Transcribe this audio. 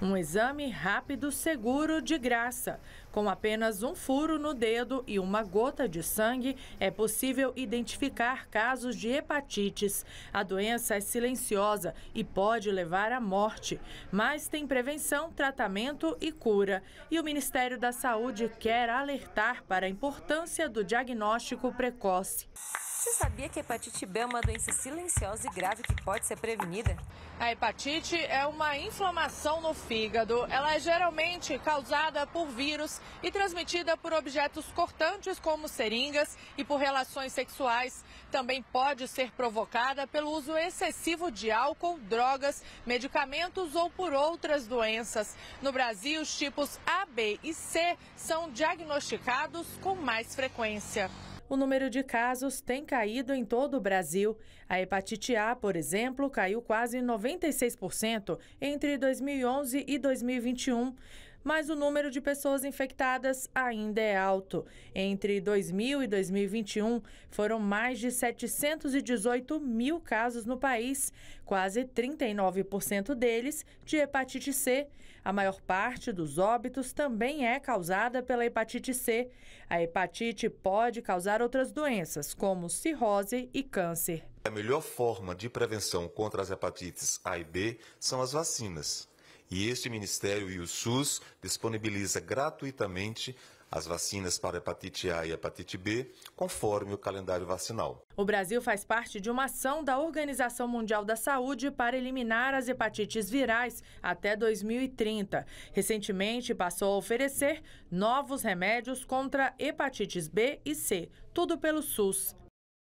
Um exame rápido, seguro, de graça. Com apenas um furo no dedo e uma gota de sangue, é possível identificar casos de hepatites. A doença é silenciosa e pode levar à morte, mas tem prevenção, tratamento e cura. E o Ministério da Saúde quer alertar para a importância do diagnóstico precoce. Você sabia que a hepatite B é uma doença silenciosa e grave que pode ser prevenida? A hepatite é uma inflamação no fígado. Ela é geralmente causada por vírus e transmitida por objetos cortantes, como seringas, e por relações sexuais. Também pode ser provocada pelo uso excessivo de álcool, drogas, medicamentos ou por outras doenças. No Brasil, os tipos A, B e C são diagnosticados com mais frequência. O número de casos tem caído em todo o Brasil. A hepatite A, por exemplo, caiu quase 96% entre 2011 e 2021 mas o número de pessoas infectadas ainda é alto. Entre 2000 e 2021, foram mais de 718 mil casos no país, quase 39% deles de hepatite C. A maior parte dos óbitos também é causada pela hepatite C. A hepatite pode causar outras doenças, como cirrose e câncer. A melhor forma de prevenção contra as hepatites A e B são as vacinas. E este Ministério e o SUS disponibiliza gratuitamente as vacinas para hepatite A e hepatite B, conforme o calendário vacinal. O Brasil faz parte de uma ação da Organização Mundial da Saúde para eliminar as hepatites virais até 2030. Recentemente, passou a oferecer novos remédios contra hepatites B e C, tudo pelo SUS.